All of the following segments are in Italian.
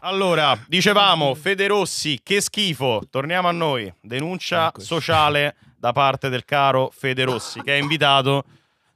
Allora, dicevamo Federossi, che schifo. Torniamo a noi. Denuncia ecco. sociale da parte del caro Federossi che è invitato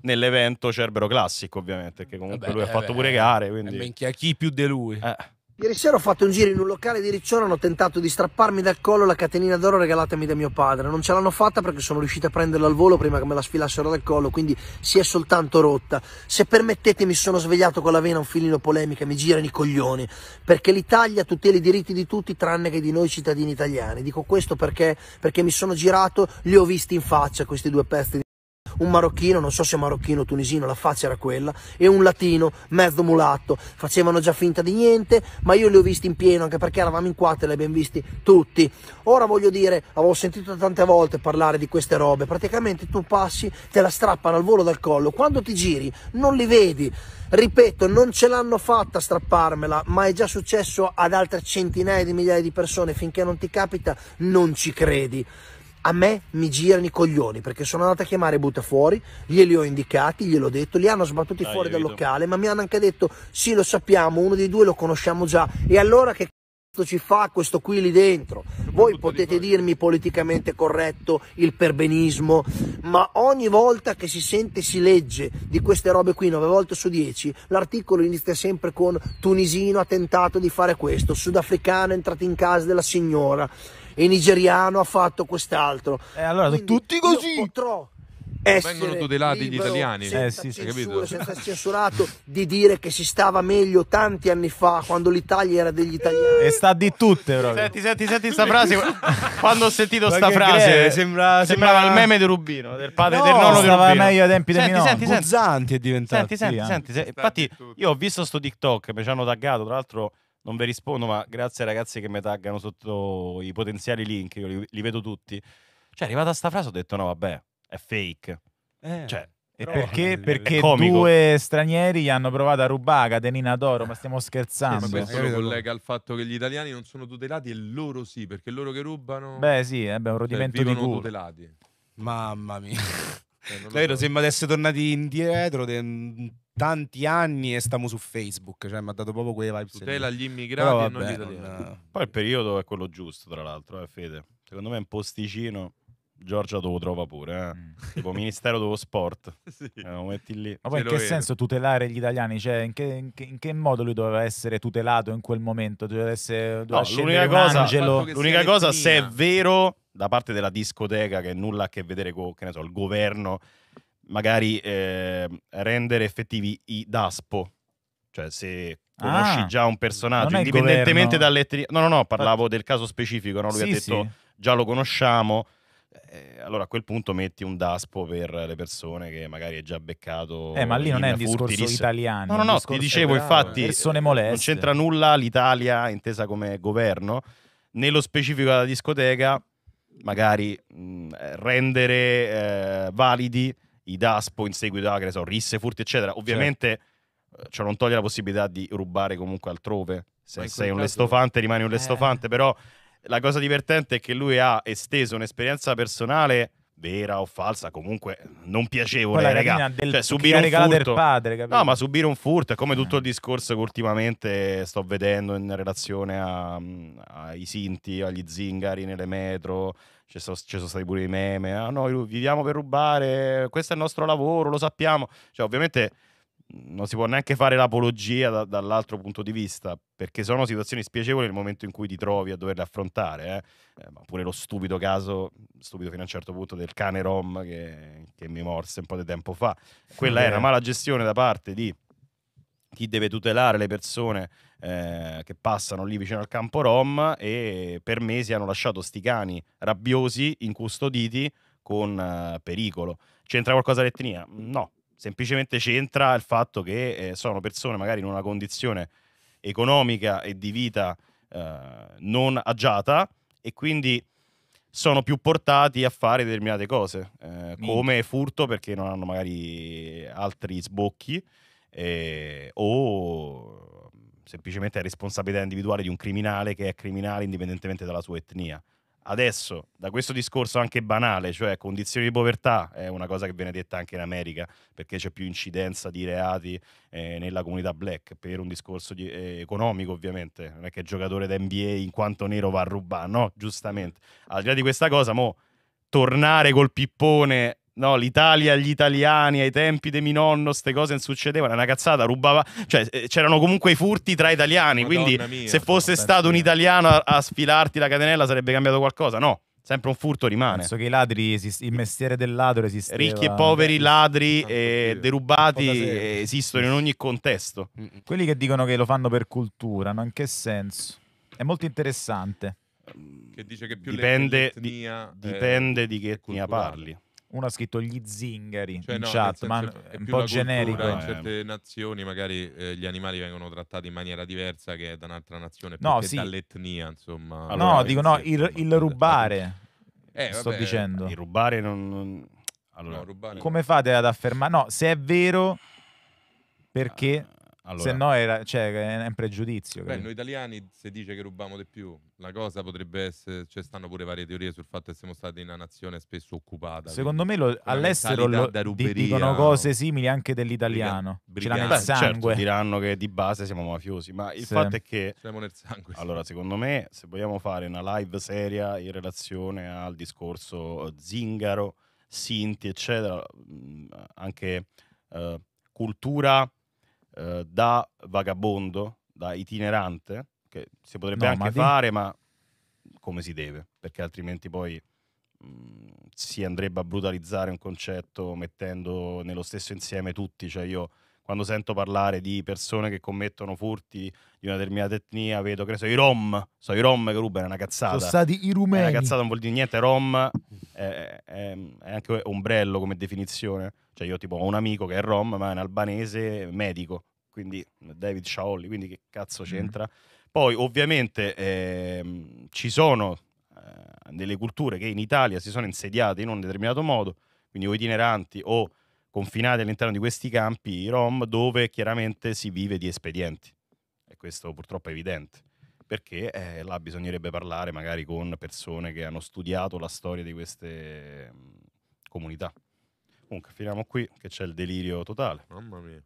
nell'evento Cerbero Classico, ovviamente, che comunque Vabbè, lui ha eh fatto pure gare, quindi... Minchia, chi più di lui? Eh. Ieri sera ho fatto un giro in un locale di Riccione, hanno tentato di strapparmi dal collo la catenina d'oro regalatami da mio padre. Non ce l'hanno fatta perché sono riuscito a prenderla al volo prima che me la sfilassero dal collo, quindi si è soltanto rotta. Se permettete mi sono svegliato con la vena un filino polemica, mi girano i coglioni, perché l'Italia tutela i diritti di tutti tranne che di noi cittadini italiani. Dico questo perché, perché mi sono girato, li ho visti in faccia questi due pezzi un marocchino, non so se marocchino o tunisino, la faccia era quella, e un latino, mezzo mulatto, facevano già finta di niente, ma io li ho visti in pieno, anche perché eravamo in quattro e li abbiamo visti tutti. Ora voglio dire, avevo sentito tante volte parlare di queste robe, praticamente tu passi, te la strappano al volo dal collo, quando ti giri non li vedi. Ripeto, non ce l'hanno fatta a strapparmela, ma è già successo ad altre centinaia di migliaia di persone, finché non ti capita non ci credi a me mi girano i coglioni perché sono andato a chiamare Buttafuori, glieli ho indicati, gliel'ho detto, li hanno sbattuti Dai, ah, fuori dal vedo. locale, ma mi hanno anche detto sì lo sappiamo, uno dei due lo conosciamo già e allora che cazzo ci fa questo qui lì dentro? Voi potete di dirmi politicamente corretto, il perbenismo, ma ogni volta che si sente, si legge di queste robe qui, 9 volte su 10, l'articolo inizia sempre con tunisino ha tentato di fare questo, sudafricano è entrato in casa della signora e nigeriano ha fatto quest'altro. Eh, allora, Quindi tutti così. vengono tutelati gli italiani senza, eh, sì, censura, senza censurato di dire che si stava meglio tanti anni fa quando l'Italia era degli italiani e sta di tutte proprio. senti senti senti questa frase quando ho sentito questa frase greve, sembra, sembrava il meme di Rubino del padre no, del nonno di Rubino meglio ai tempi senti, del senti, senti, è diventato senti sì, senti, eh. senti, infatti io ho visto sto TikTok mi ci hanno taggato tra l'altro non vi rispondo, ma grazie ai ragazzi che mi taggano sotto i potenziali link, io li, li vedo tutti. Cioè, è arrivata sta frase, ho detto no, vabbè, è fake. Eh. Cioè, e perché? Perché due stranieri gli hanno provato a rubare Catenina d'oro, ma stiamo scherzando. Sì, ma questo lo collega al fatto che gli italiani non sono tutelati e loro sì, perché loro che rubano... Beh sì, eh, è un rodimento cioè, di culo. tutelati. Mamma mia. Cioè, Davvero, so. sembra di essere tornati indietro de tanti anni e stiamo su Facebook, cioè mi ha dato proprio quelle vibes. Tutela gli immigrati vabbè, e non gli italiani. Non... Poi il periodo è quello giusto, tra l'altro, eh, Fede. Secondo me è un posticino. Giorgia dove trova pure, eh? mm. tipo Ministero dello Sport, sì. eh, lo metti lì. Ma poi Se in che vede. senso tutelare gli italiani? Cioè, in che, in, che, in che, modo lui doveva essere tutelato in quel momento? Doveva essere doveva no, l'unica cosa, l'unica cosa se è vero da parte della discoteca che nulla a che vedere con che ne so, il governo magari eh, rendere effettivi i DASPO, cioè se conosci ah, già un personaggio, indipendentemente dall'etnia... No, no, no, parlavo del caso specifico, no? lui sì, ha detto sì. già lo conosciamo, eh, allora a quel punto metti un DASPO per le persone che magari è già beccato. Eh, ma lì non è un discorso furtiris. italiano. No, no, no, ti dicevo bravo, infatti, persone eh, moleste. non c'entra nulla l'Italia intesa come governo, nello specifico alla discoteca magari mh, rendere eh, validi i Daspo in seguito a, che ne so, risse, furti, eccetera. Ovviamente certo. cioè, non toglie la possibilità di rubare comunque altrove. Se sei un lestofante rimani un eh. lestofante, eh. però la cosa divertente è che lui ha esteso un'esperienza personale vera o falsa, comunque non piacevole, Quella raga. Del, cioè, subire un furto. del padre, No, ma subire un furto è come tutto il eh. discorso che ultimamente sto vedendo in relazione a, mm, ai sinti, agli zingari nelle metro. Ci sono, ci sono stati pure i meme. Ah, noi viviamo per rubare, questo è il nostro lavoro, lo sappiamo. Cioè, ovviamente non si può neanche fare l'apologia da, dall'altro punto di vista, perché sono situazioni spiacevoli nel momento in cui ti trovi a doverle affrontare. Eh? Eh, ma pure lo stupido caso, stupido fino a un certo punto, del cane Rom che, che mi morse un po' di tempo fa. Quella eh. è una mala gestione da parte di chi deve tutelare le persone eh, che passano lì vicino al campo Rom e per mesi hanno lasciato sti cani rabbiosi, incustoditi, con eh, pericolo. C'entra qualcosa l'etnia? No, semplicemente c'entra il fatto che eh, sono persone magari in una condizione economica e di vita eh, non agiata e quindi sono più portati a fare determinate cose, eh, come furto perché non hanno magari altri sbocchi eh, o mm, semplicemente è responsabilità individuale di un criminale che è criminale indipendentemente dalla sua etnia. Adesso, da questo discorso anche banale, cioè condizioni di povertà, è una cosa che viene detta anche in America, perché c'è più incidenza di reati eh, nella comunità black, per un discorso di, eh, economico ovviamente, non è che il giocatore da NBA in quanto nero va a rubare, no, giustamente. Al di là di questa cosa, mo, tornare col pippone No, l'Italia, gli italiani, ai tempi di mio nonno, queste cose non succedevano, era una cazzata, rubava, cioè eh, c'erano comunque i furti tra italiani, Madonna quindi mia, se fosse stato mia. un italiano a, a sfilarti la catenella sarebbe cambiato qualcosa, no? sempre un furto rimane. Penso che i ladri, esist- il mestiere del ladro esiste. Ricchi e poveri, ladri e eh, derubati eh, esistono in ogni contesto. Mm, mm. Quelli che dicono che lo fanno per cultura, no? in che senso? È molto interessante. Che dice che più dipende, di, dipende è, di che etnia parli uno ha scritto gli zingari cioè, in no, chat, ma è un po' generico. In eh. certe nazioni magari eh, gli animali vengono trattati in maniera diversa che da un'altra nazione, no, sì. dall'etnia, insomma. Allora, no, dico no, eh, il, il rubare, eh, sto dicendo. Il rubare non... non... Allora, no, rubare come non. fate ad affermare? No, se è vero, perché... Ah allora, se no era, cioè, è un pregiudizio. Beh, noi italiani si dice che rubiamo di più. La cosa potrebbe essere, ci cioè, stanno pure varie teorie sul fatto che siamo stati in una nazione spesso occupata. Secondo me lo, all'estero lo, ruberia, dicono cose simili anche dell'italiano. Briga- ce l'hanno nel certo, sangue. Certo, diranno che di base siamo mafiosi, ma il sì. fatto è che... Siamo nel sangue. Allora, secondo me, se vogliamo fare una live seria in relazione al discorso eh, zingaro, sinti, eccetera, mm, anche eh, cultura eh, da vagabondo, da itinerante, che si potrebbe no, anche ma fare, ma come si deve, perché altrimenti poi mh, mm, si andrebbe a brutalizzare un concetto mettendo nello stesso insieme tutti, cioè io quando sento parlare di persone che commettono furti di una determinata etnia, vedo che ne so, i Rom, so i Rom che rubano, è una cazzata. Sono stati i rumeni. È una cazzata, non vuol dire niente, Rom è, è, è, anche ombrello come definizione. Cioè io tipo ho un amico che è rom, ma è un albanese medico, quindi David Shaolli, quindi che cazzo mm-hmm. c'entra? Mm. Poi ovviamente ehm, ci sono eh, delle culture che in Italia si sono insediate in un determinato modo, quindi o itineranti o confinate all'interno di questi campi rom dove chiaramente si vive di espedienti. E questo purtroppo è evidente perché eh, là bisognerebbe parlare magari con persone che hanno studiato la storia di queste mm, comunità. Comunque, finiamo qui che c'è il delirio totale. Mamma mia.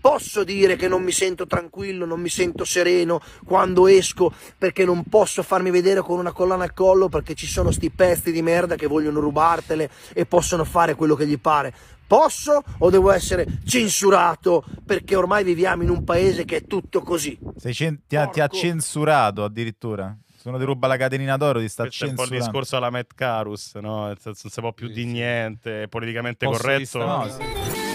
Posso dire che non mi sento tranquillo, non mi sento sereno quando esco perché non posso farmi vedere con una collana al collo perché ci sono sti pezzi di merda che vogliono rubartele e possono fare quello che gli pare posso o devo essere censurato perché ormai viviamo in un paese che è tutto così? Cen- ti, ha, ti, ha, censurato addirittura? Se uno ti ruba la catenina d'oro di sta Questo censurando. È un po' il discorso alla Met Carus, no? non si può più sì, di niente, è politicamente Posso corretto. No.